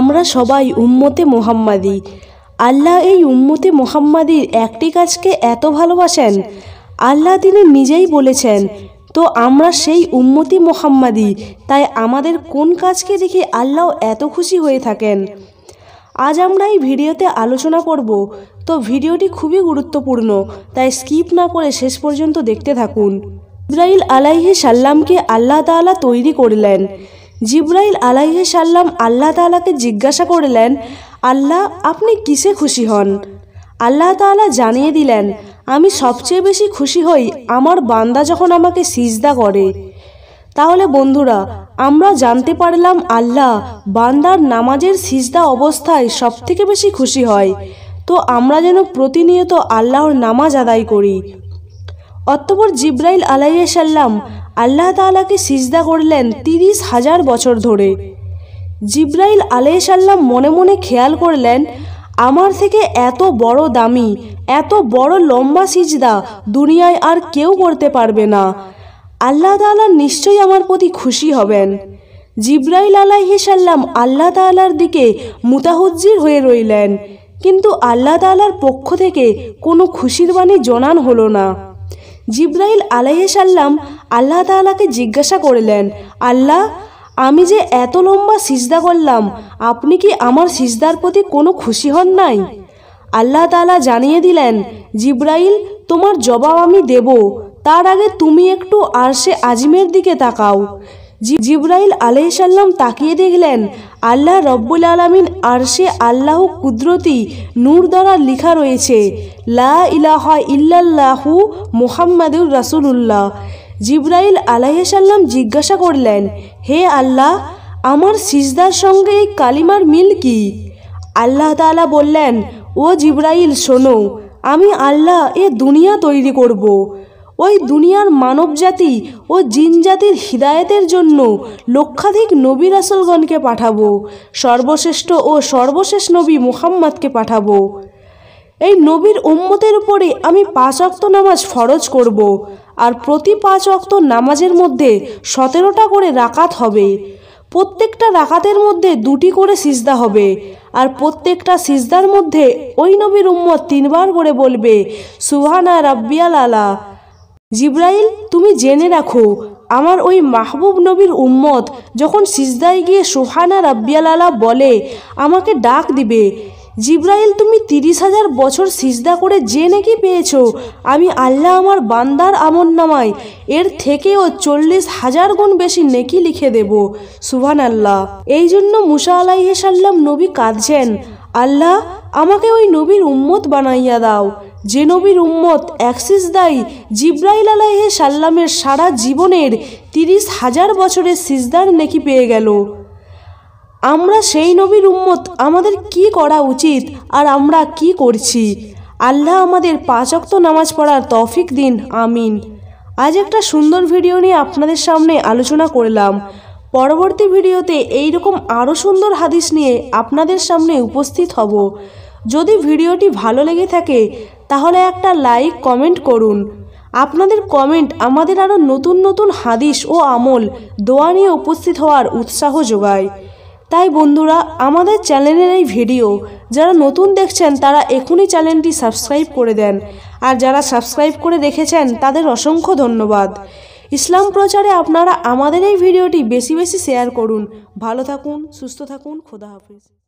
আমরা সবাই উম্মতে মোহাম্মাদি আল্লাহ এই উম্মতে মোহাম্মাদির একটি কাজকে এত ভালোবাসেন আল্লাহ তিনি নিজেই বলেছেন তো আমরা সেই উম্মতি মোহাম্মাদি তাই আমাদের কোন কাজকে দেখে আল্লাহ এত খুশি হয়ে থাকেন আজ আমরা এই ভিডিওতে আলোচনা করব তো ভিডিওটি খুবই গুরুত্বপূর্ণ তাই স্কিপ না করে শেষ পর্যন্ত দেখতে থাকুন ইসরাইল আলাইহে সাল্লামকে আল্লাহ তালা তৈরি করলেন জিব্রাইল আলাইহ সাল্লাম আল্লাহ তালাকে জিজ্ঞাসা করলেন আল্লাহ আপনি কিসে খুশি হন আল্লাহ তালা জানিয়ে দিলেন আমি সবচেয়ে বেশি খুশি হই আমার বান্দা যখন আমাকে সিজদা করে তাহলে বন্ধুরা আমরা জানতে পারলাম আল্লাহ বান্দার নামাজের সিজদা অবস্থায় সব থেকে বেশি খুশি হয় তো আমরা যেন প্রতিনিয়ত আল্লাহর নামাজ আদায় করি অতপর জিব্রাইল আলাইসাল্লাম আল্লাহ তালাকে সিজদা করলেন তিরিশ হাজার বছর ধরে জিব্রাইল আলাইসাল্লাম মনে মনে খেয়াল করলেন আমার থেকে এত বড় দামি এত বড় লম্বা সিজদা দুনিয়ায় আর কেউ করতে পারবে না আল্লাহ তালা নিশ্চয়ই আমার প্রতি খুশি হবেন জিব্রাইল আলাইসাল্লাম আল্লাহ তালার দিকে মুতাহজ্জির হয়ে রইলেন কিন্তু আল্লাহ তালার পক্ষ থেকে কোনো খুশির বাণী জনান হলো না জিব্রাইল আলাইসাল্লাম আল্লাহ তালাকে জিজ্ঞাসা করলেন আল্লাহ আমি যে এত লম্বা সিজদা করলাম আপনি কি আমার সিজদার প্রতি কোনো খুশি হন নাই আল্লাহ তালা জানিয়ে দিলেন জিব্রাইল তোমার জবাব আমি দেব তার আগে তুমি একটু আরশে আজিমের দিকে তাকাও জিব্রাইল আলাইসাল্লাম তাকিয়ে দেখলেন আল্লাহ রব্বুল আলমিন আরশে আল্লাহ কুদরতি নূর দ্বারা লিখা রয়েছে লা ইলাহা ইল্লাল্লাহু মোহাম্মদুর রাসুলুল্লাহ জিব্রাইল আলাইসাল্লাম জিজ্ঞাসা করলেন হে আল্লাহ আমার সিজদার সঙ্গে এই কালিমার মিল কি আল্লাহ তালা বললেন ও জিব্রাইল শোনো আমি আল্লাহ এ দুনিয়া তৈরি করব ওই দুনিয়ার মানব জাতি ও জিন জাতির হৃদায়তের জন্য লক্ষাধিক নবী রাসুলগণকে পাঠাবো সর্বশ্রেষ্ঠ ও সর্বশেষ নবী মুহাম্মদকে পাঠাবো এই নবীর উম্মতের উপরে আমি পাঁচ অক্ত নামাজ ফরজ করব আর প্রতি পাঁচ অক্ত নামাজের মধ্যে সতেরোটা করে রাকাত হবে প্রত্যেকটা রাকাতের মধ্যে দুটি করে সিজদা হবে আর প্রত্যেকটা সিজদার মধ্যে ওই নবীর উম্মত তিনবার করে বলবে সুহানা রাব্বিয়াল আলা জিব্রাইল তুমি জেনে রাখো আমার ওই মাহবুব নবীর উম্মত যখন সিজদায় গিয়ে সোহানা রাব্বিয়ালা বলে আমাকে ডাক দিবে জিব্রাইল তুমি তিরিশ হাজার বছর সিজদা করে যে নাকি পেয়েছ আমি আল্লাহ আমার বান্দার আমন নামাই এর থেকেও চল্লিশ হাজার গুণ বেশি নেকি লিখে দেব সুহান আল্লাহ এই জন্য মুসা আলাইহ সাল্লাম নবী কাঁদছেন আল্লাহ আমাকে ওই নবীর উম্মত বানাইয়া দাও যে নবীর উম্মত অ্যাক্সিস দায়ী জিব্রাইল আলাইহে সাল্লামের সারা জীবনের তিরিশ হাজার বছরের সিজদার নেকি পেয়ে গেল আমরা সেই নবীর উম্মত আমাদের কি করা উচিত আর আমরা কি করছি আল্লাহ আমাদের পাঁচক্ত নামাজ পড়ার তফিক দিন আমিন আজ একটা সুন্দর ভিডিও নিয়ে আপনাদের সামনে আলোচনা করলাম পরবর্তী ভিডিওতে এই রকম আরও সুন্দর হাদিস নিয়ে আপনাদের সামনে উপস্থিত হব যদি ভিডিওটি ভালো লেগে থাকে তাহলে একটা লাইক কমেন্ট করুন আপনাদের কমেন্ট আমাদের আরও নতুন নতুন হাদিস ও আমল দোয়া নিয়ে উপস্থিত হওয়ার উৎসাহ যোগায় তাই বন্ধুরা আমাদের চ্যানেলের এই ভিডিও যারা নতুন দেখছেন তারা এখনই চ্যানেলটি সাবস্ক্রাইব করে দেন আর যারা সাবস্ক্রাইব করে দেখেছেন তাদের অসংখ্য ধন্যবাদ ইসলাম প্রচারে আপনারা আমাদের এই ভিডিওটি বেশি বেশি শেয়ার করুন ভালো থাকুন সুস্থ থাকুন খোদা হাফিজ